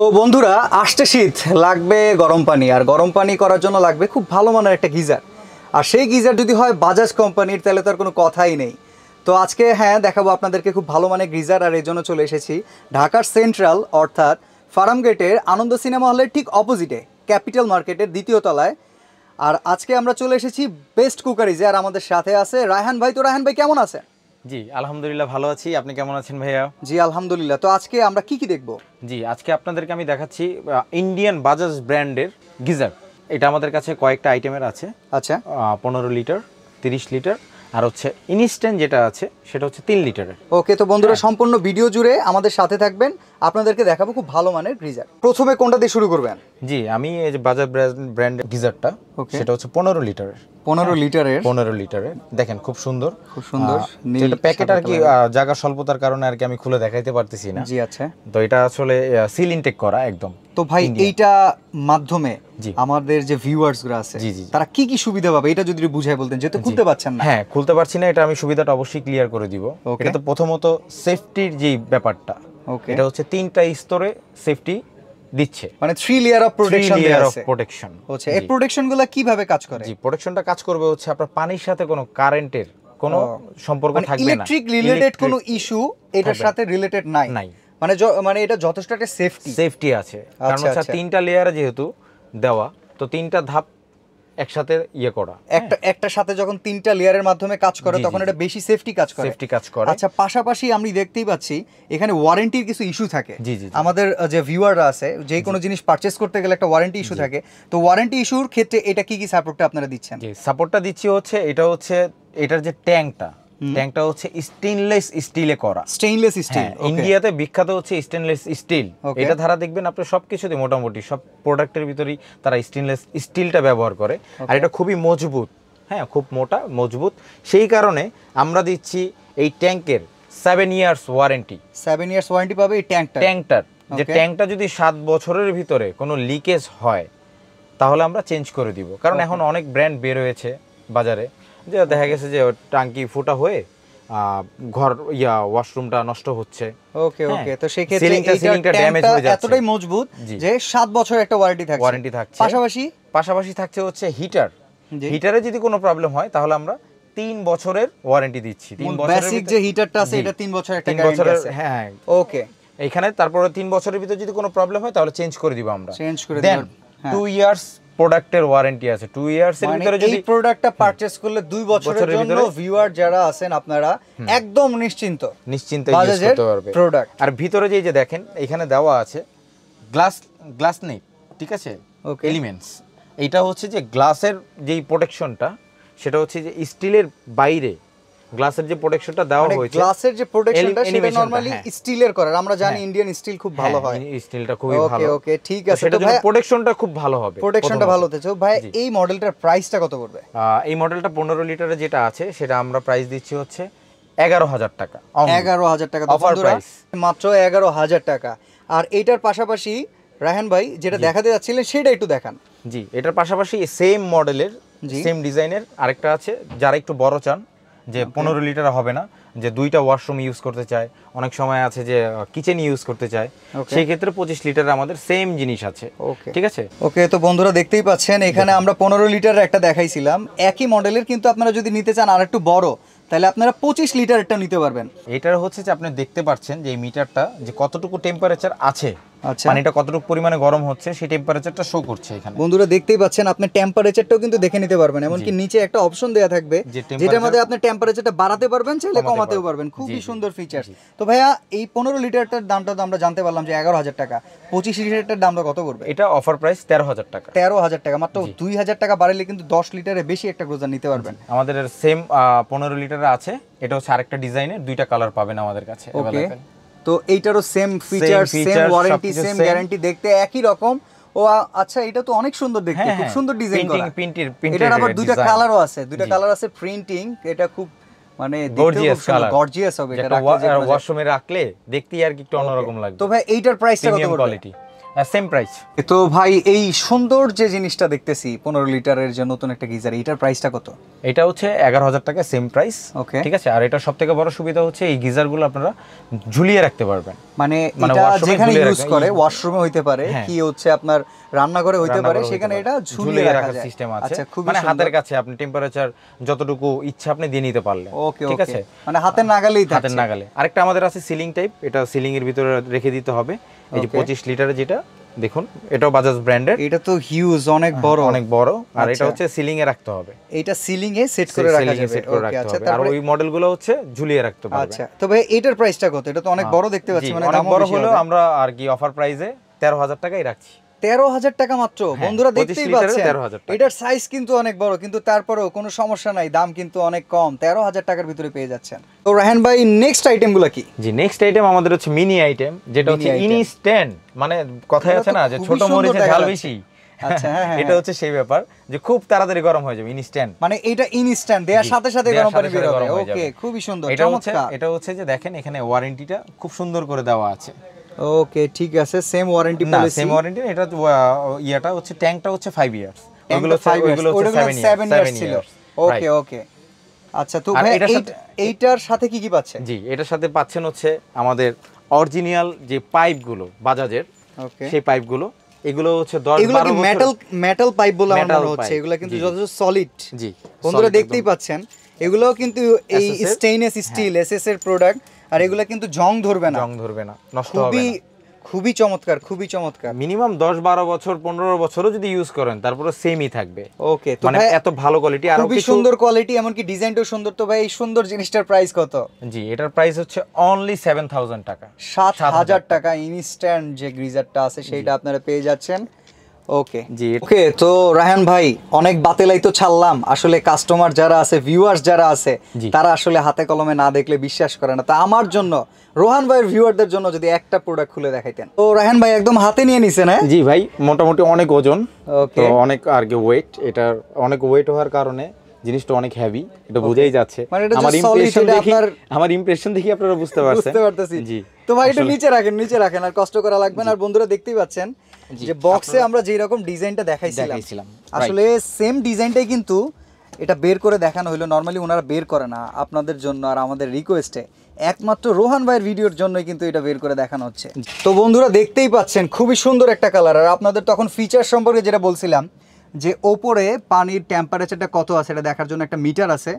তো বন্ধুরা আসতে শীত লাগবে গরম পানি আর গরম পানি করার জন্য লাগবে খুব ভালো মানের একটা গিজার আর সেই গিজার যদি হয় বাজাজ কোম্পানির তাহলে তার কোনো কথাই নেই তো আজকে হ্যাঁ দেখাবো আপনাদেরকে খুব ভালো মানের গিজার আর এই জন্য চলে এসেছি ঢাকার সেন্ট্রাল অর্থাৎ ফার্মগেটের আনন্দ সিনেমা হলের ঠিক অপোজিটে ক্যাপিটাল মার্কেটের দ্বিতীয় তলায় আর আজকে আমরা চলে এসেছি বেস্ট কুকারিজে আর আমাদের সাথে আছে রায়হান ভাই তো রায়হান ভাই কেমন আছে জি আলহামদুলিল্লাহ ভালো আছি আপনি কেমন আছেন ভাইয়া জি আলহামদুলিল্লাহ তো আজকে আমরা কি কি দেখব জি আজকে আপনাদেরকে আমি দেখাচ্ছি ইন্ডিয়ান বাজাজ ব্র্যান্ডের গিজার এটা আমাদের কাছে কয়েকটা আইটেমের আছে আচ্ছা পনেরো লিটার তিরিশ লিটার আর হচ্ছে ইনস্ট্যান্ট যেটা আছে সেটা হচ্ছে তিন লিটারের ওকে তো বন্ধুরা হ্যাঁ। সম্পূর্ণ ভিডিও জুড়ে আমাদের সাথে থাকবেন আপনাদেরকে দেখাবো খুব ভালো মানের গিজার প্রথমে কোনটা দিয়ে শুরু করবেন জি আমি এই যে বাজার ব্র্যান্ড গিজারটা সেটা হচ্ছে পনেরো লিটারের পনেরো লিটারের পনেরো লিটারের দেখেন খুব সুন্দর খুব সুন্দর প্যাকেট আর কি জায়গা স্বল্পতার কারণে আর কি আমি খুলে দেখাইতে পারতেছি না জি আচ্ছা তো এটা আসলে সিল ইনটেক করা একদম তো ভাই এইটা মাধ্যমে আমাদের যে ভিউয়ার্স গুলো আছে তারা কি কি সুবিধা পাবে এটা যদি বুঝাই বলতেন যেহেতু খুলতে পারছেন না হ্যাঁ খুলতে পারছি না এটা আমি সুবিধাটা অবশ্যই ক্লিয়ার করে দিব এটা তো প্রথমত সেফটির যে ব্যাপারটা এটা হচ্ছে তিনটা স্তরে সেফটি দিচ্ছে মানে three layer of protection layer of protection হচ্ছে এই কিভাবে কাজ করে জি প্রোটেকশনটা কাজ করবে হচ্ছে আপনার পানির সাথে কোনো কারেন্টের কোনো সম্পর্ক মানে থাকবে না ইলেকট্রিক রিলেটেড কোনো ইস্যু এটার সাথে রিলেটেড নাই নাই মানে মানে এটা যথেষ্ট একটা সেফটি সেফটি আছে কারণ আচ্ছা, হচ্ছে আচ্ছা। তিনটা লেয়ারে যেহেতু দেওয়া তো তিনটা ধাপ একসাথে ইয়ে করা একটা হ্যাঁ। একটা সাথে যখন তিনটা লেয়ারের মাধ্যমে কাজ করে তখন এটা বেশি সেফটি কাজ করে সেফটি কাজ করে আচ্ছা পাশাপাশি আমি দেখতেই পাচ্ছি এখানে ওয়ারেন্টির কিছু ইস্যু থাকে আমাদের যে ভিউয়াররা আছে যে কোনো জিনিস পারচেস করতে গেলে একটা ওয়ারেন্টি ইস্যু থাকে তো ওয়ারেন্টি ইস্যুর ক্ষেত্রে এটা কি কি সাপোর্টটা আপনারা দিচ্ছেন সাপোর্টটা দিচ্ছি হচ্ছে এটা হচ্ছে এটার যে ট্যাঙ্কটা ট্যাঙ্কটা হচ্ছে স্টেইনলেস স্টিলে করা স্টেইনলেস স্টিল ইন্ডিয়াতে বিখ্যাত হচ্ছে স্টেইনলেস স্টিল এটা ধারা দেখবেন আপনি সবকিছুতে মোটামুটি সব প্রোডাক্টের ভিতরেই তারা স্টেইনলেস স্টিলটা ব্যবহার করে আর এটা খুবই মজবুত হ্যাঁ খুব মোটা মজবুত সেই কারণে আমরা দিচ্ছি এই ট্যাঙ্কের seven years warranty seven years warranty পাবে এই ট্যাঙ্কটা ট্যাঙ্কটার যে ট্যাঙ্কটা যদি সাত বছরের ভিতরে কোনো লিকেজ হয় তাহলে আমরা চেঞ্জ করে দিব কারণ এখন অনেক ব্র্যান্ড বের হয়েছে বাজারে যে দেখা গেছে যে টাঙ্কি ফুটা হয়ে ঘর ইয়া ওয়াশরুমটা নষ্ট হচ্ছে ওকে হ্যাঁ, ওকে তো সেই ক্ষেত্রে সিলিংটা ড্যামেজ হয়ে যাচ্ছে এতটাই মজবুত যে 7 বছর একটা ওয়ারেন্টি থাকছে ওয়ারেন্টি থাকছে পাশাপাশি পাশাপাশি থাকছে হচ্ছে হিটার হিটারে যদি কোনো প্রবলেম হয় তাহলে আমরা তিন বছরের ওয়ারেন্টি দিচ্ছি তিন বছরের বেসিক যে হিটারটা আছে এটা তিন বছর একটা গ্যারান্টি আছে হ্যাঁ ওকে এখানে তারপরে তিন বছরের ভিতরে যদি কোনো প্রবলেম হয় তাহলে চেঞ্জ করে দিব আমরা চেঞ্জ করে দেব টু ইয়ার্স প্রোডাক্টের ওয়ারেন্টি আছে 2 ইয়ার্স এর মানে ভিতরে যদি এই প্রোডাক্টটা পারচেজ করলে 2 বছরের জন্য ভিউয়ার যারা আছেন আপনারা একদম নিশ্চিন্ত নিশ্চিন্ত ইউজ করতে পারবে প্রোডাক্ট আর ভিতরে যে যে দেখেন এখানে দেওয়া আছে গ্লাস গ্লাস নেই ঠিক আছে ওকে এলিমেন্টস এটা হচ্ছে যে গ্লাসের যেই প্রোটেকশনটা সেটা হচ্ছে যে স্টিলের বাইরে গ্লাসের যে প্রোটেকশনটা দেওয়া মানে হয়েছে গ্লাসের যে প্রোটেকশনটা সেটা নরমালি হ্যাঁ। স্টিলের করে আমরা জানি ইন্ডিয়ান স্টিল খুব হ্যাঁ, ভালো হয় স্টিলটা খুবই ভালো ওকে ওকে ঠিক আছে তো ভাই প্রোটেকশনটা খুব ভালো হবে প্রোটেকশনটা ভালো হতেছে ভাই এই মডেলটার প্রাইসটা কত পড়বে এই মডেলটা 15 লিটারে যেটা আছে সেটা আমরা প্রাইস দিচ্ছি হচ্ছে এগারো হাজার টাকা এগারো হাজার টাকা অফার প্রাইস মাত্র এগারো হাজার টাকা আর এটার পাশাপাশি রায়হান ভাই যেটা দেখাতে যাচ্ছিলেন সেটা একটু দেখান জি এটার পাশাপাশি সেম মডেলের সেম ডিজাইনের আরেকটা আছে যারা একটু বড় চান যে পনেরো লিটার হবে না যে দুইটা ওয়াশরুম ইউজ করতে চায় অনেক সময় আছে যে কিচেন ইউজ করতে চায় সেই ক্ষেত্রে পঁচিশ লিটার আমাদের সেম জিনিস আছে ঠিক আছে ওকে তো বন্ধুরা দেখতেই পাচ্ছেন এখানে আমরা পনেরো লিটার একটা দেখাইছিলাম একই মডেলের কিন্তু আপনারা যদি নিতে চান আর একটু বড় তাহলে আপনারা পঁচিশ লিটার একটা নিতে পারবেন এটার হচ্ছে যে আপনি দেখতে পাচ্ছেন যে এই মিটারটা যে কতটুকু টেম্পারেচার আছে আচ্ছা। পানিটা কতটুকু পরিমাণে গরম হচ্ছে সেই টেম্পারেচারটা শো করছে এখানে বন্ধুরা দেখতেই পাচ্ছেন আপনি টেম্পারেচারটাও কিন্তু দেখে নিতে পারবেন এমনকি নিচে একটা অপশন দেওয়া থাকবে যেটার মধ্যে আপনি টেম্পারেচারটা বাড়াতে পারবেন চাইলে কমাতেও পারবেন খুবই সুন্দর ফিচার তো ভাইয়া এই পনেরো লিটারটার দামটা তো আমরা জানতে পারলাম যে এগারো হাজার টাকা পঁচিশ লিটারটার দামটা কত করবে এটা অফার প্রাইস তেরো হাজার টাকা তেরো হাজার টাকা মাত্র দুই হাজার টাকা বাড়ালে কিন্তু দশ লিটারের বেশি একটা গ্রোজার নিতে পারবেন আমাদের সেম পনেরো লিটার আছে এটা হচ্ছে আরেকটা ডিজাইনের দুইটা কালার পাবেন আমাদের কাছে ওকে তো এইটারও same feature same warranty same guarantee দেখতে একই রকম ও আচ্ছা এটা তো অনেক সুন্দর দেখতে হ্যাঁ, খুব হ্যাঁ। সুন্দর ডিজাইন করা প্রিন্টের এটার আবার দুইটা কালারও আছে দুইটা কালার আছে প্রিন্টিং এটা খুব মানে গর্জিয়াস কালার গর্জিয়াস হবে এটা ওয়াশরুমে রাখলে দেখতেই আর কি একটু অন্যরকম লাগবে তো ভাই এইটার প্রাইসটা কত কোয়ালিটি সেম প্রাইস তো ভাই এই সুন্দর যে জিনিসটা দেখতেছি পনেরো লিটারের যে নতুন একটা গিজার এটার প্রাইসটা কত এটা হচ্ছে এগারো হাজার টাকা সেম প্রাইস ওকে ঠিক আছে আর এটা সব থেকে বড় সুবিধা হচ্ছে এই গিজারগুলো আপনারা ঝুলিয়ে রাখতে পারবেন মানে, মানে যেখানে ইউজ করে ওয়াশরুমে হইতে পারে হ্যাঁ। কি হচ্ছে আপনার রান্নাঘরে হইতে পারে সেখানে এটা ঝুলিয়ে রাখার সিস্টেম আছে আচ্ছা, খুব মানে হাতের কাছে আপনি টেম্পারেচার যতটুকু ইচ্ছা আপনি দিয়ে নিতে পারলেন ওকে ঠিক আছে মানে হাতের নাগালেই হাতের নাগালে আরেকটা আমাদের আছে সিলিং টাইপ এটা সিলিং এর ভিতরে রেখে দিতে হবে এই যে 25 লিটারের যেটা দেখুন এটাও বাজাজ ব্র্যান্ডের এটা তো হিউজ অনেক বড় অনেক বড় আর এটা আচ্ছা। হচ্ছে সিলিং এ রাখতে হবে এটা সিলিং এ সেট করে রাখা যাবে সেট করে রাখতে আচ্ছা, হবে আর ওই মডেলগুলো হচ্ছে ঝুলিয়ে রাখতে পারবে আচ্ছা তো ভাই এটার প্রাইসটা কত এটা তো অনেক বড় দেখতে পাচ্ছি মানে দাম বড় হলো আমরা আর কি অফার প্রাইসে তেরো হাজার টাকাই রাখছি তেরো হাজার টাকা মাত্র হ্যাঁ, বন্ধুরা দেখতেই পাচ্ছেন এটার সাইজ কিন্তু অনেক বড় কিন্তু তারপরেও কোনো সমস্যা নাই দাম কিন্তু অনেক কম তেরো হাজার টাকার ভিতরে পেয়ে যাচ্ছেন তো রাহান ভাই নেক্সট গুলা কি জি নেক্সট আইটেম আমাদের হচ্ছে মিনি আইটেম যেটা হচ্ছে ইনস্ট্যান্ট মানে কথাই আছে না যে ছোট মরিচে ঝাল বেশি আচ্ছা, হ্যাঁ, হ্যাঁ, এটা হচ্ছে সেই ব্যাপার যে খুব তাড়াতাড়ি গরম হয়ে যাবে ইনস্ট্যান্ট মানে এটা ইনস্ট্যান্ট দেওয়ার সাথে সাথে গরম পানি বের হবে ওকে খুবই সুন্দর এটা হচ্ছে এটা হচ্ছে যে দেখেন এখানে ওয়ারেন্টিটা খুব সুন্দর করে দেওয়া আছে ওকে ঠিক আছে সেম ওয়ারেন্টি না সেম ওয়ারেন্টি এটা ইয়াটা হচ্ছে ট্যাঙ্কটা হচ্ছে 5 ইয়ার্স ওগুলো 5 ওগুলো 7 ইয়ার্স ছিল ওকে ওকে আচ্ছা তো ভাই এইটার সাথে কি কি পাচ্ছে জি এটার সাথে পাচ্ছেন হচ্ছে আমাদের অরিজিনাল যে পাইপগুলো বাজাজের ওকে সেই পাইপগুলো এগুলো হচ্ছে 10 এগুলো কি মেটাল মেটাল পাইপ বলে আমরা হচ্ছে এগুলো কিন্তু যথেষ্ট সলিড জি বন্ধুরা দেখতেই পাচ্ছেন এগুলোও কিন্তু এই স্টেইনলেস স্টিল এসএস এর প্রোডাক্ট আর এগুলো কিন্তু জং ধরবে না জং ধরবে না নষ্ট হবে খুবই চমৎকার খুবই চমৎকার মিনিমাম দশ বারো বছর পনেরো বছরও যদি ইউজ করেন তারপরে সেমই থাকবে ওকে মানে এত ভালো কোয়ালিটি আর খুবই সুন্দর কোয়ালিটি এমনকি ডিজাইনটাও সুন্দর তো ভাই এই সুন্দর জিনিসটার প্রাইস কত জি এটার প্রাইস হচ্ছে অনলি সেভেন টাকা সাত হাজার টাকা ইনস্ট্যান্ট যে গ্রিজারটা আছে সেইটা আপনারা পেয়ে যাচ্ছেন তো ভাই অনেক তো ছাড়লাম আসলে কাস্টমার যারা আছে যারা আছে তারা আসলে হাতে কলমে না দেখলে না আমার জন্য রোহান জন্য যদি একটা প্রোডাক্ট খুলে দেখাইতেন হাতে নিয়ে ভাই মোটামুটি অনেক ওজন অনেক আর ওয়েট অনেক ওয়েট হওয়ার কারণে জিনিসটা অনেক হেভি এটা বোঝাই যাচ্ছে মানে আমার দেখি আমার ইমপ্রেশন আপনারা বুঝতে পারছেন জি তো ভাই একটু নিচে রাখেন নিচে রাখেন আর কষ্ট করা লাগবে না আর বন্ধুরা দেখতেই পাচ্ছেন যে বক্সে আমরা যেই রকম ডিজাইনটা দেখাইছিলাম আসলে সেম ডিজাইনটাই কিন্তু এটা বের করে দেখানো হলো নর্মালি ওনারা বের করে না আপনাদের জন্য আর আমাদের রিকোয়েস্টে একমাত্র রোহান ভাইয়ের ভিডিওর জন্যই কিন্তু এটা বের করে দেখানো হচ্ছে তো বন্ধুরা দেখতেই পাচ্ছেন খুবই সুন্দর একটা কালার আর আপনাদের তখন ফিচার সম্পর্কে যেটা বলছিলাম যে ওপরে পানির টেম্পারেচারটা কত আছে এটা দেখার জন্য একটা মিটার আছে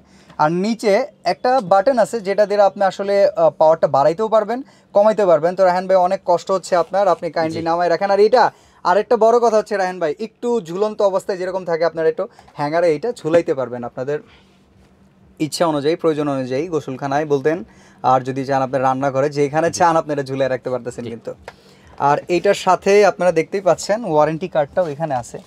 আর নিচে একটা বাটন আছে যেটা দিয়ে আপনি আসলে পাওয়ারটা বাড়াইতেও পারবেন কমাইতে পারবেন তো রাহান ভাই অনেক কষ্ট হচ্ছে আপনার আপনি কাইন্ডলি নামায় রাখেন আর এটা আরেকটা বড় কথা হচ্ছে রাহান ভাই একটু ঝুলন্ত অবস্থায় যেরকম থাকে আপনার একটু হ্যাঙ্গারে এইটা ঝুলাইতে পারবেন আপনাদের ইচ্ছা অনুযায়ী প্রয়োজন অনুযায়ী গোসলখানায় বলতেন আর যদি চান আপনার রান্নাঘরে যেখানে চান আপনারা ঝুলাই রাখতে পারতেছেন কিন্তু আর এইটার সাথে আপনারা দেখতেই পাচ্ছেন ওয়ারেন্টি কার্ডটাও এখানে আছে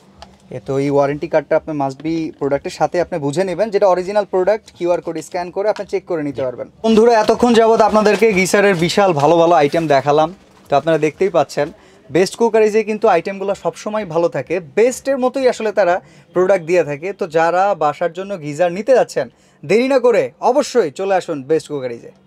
তো এই ওয়ারেন্টি কার্ডটা আপনি মাস্ট বি প্রোডাক্টের সাথে আপনি বুঝে নেবেন যেটা original product QR code scan করে আপনি চেক করে নিতে পারবেন বন্ধুরা এতক্ষণ যাবৎ আপনাদেরকে গিসারের বিশাল ভালো ভালো আইটেম দেখালাম তো আপনারা দেখতেই পাচ্ছেন বেস্ট কুকারিজে কিন্তু আইটেমগুলো সবসময় ভালো থাকে বেস্টের মতোই আসলে তারা প্রোডাক্ট দিয়ে থাকে তো যারা বাসার জন্য গিজার নিতে যাচ্ছেন দেরি না করে অবশ্যই চলে আসুন বেস্ট কুকারিজে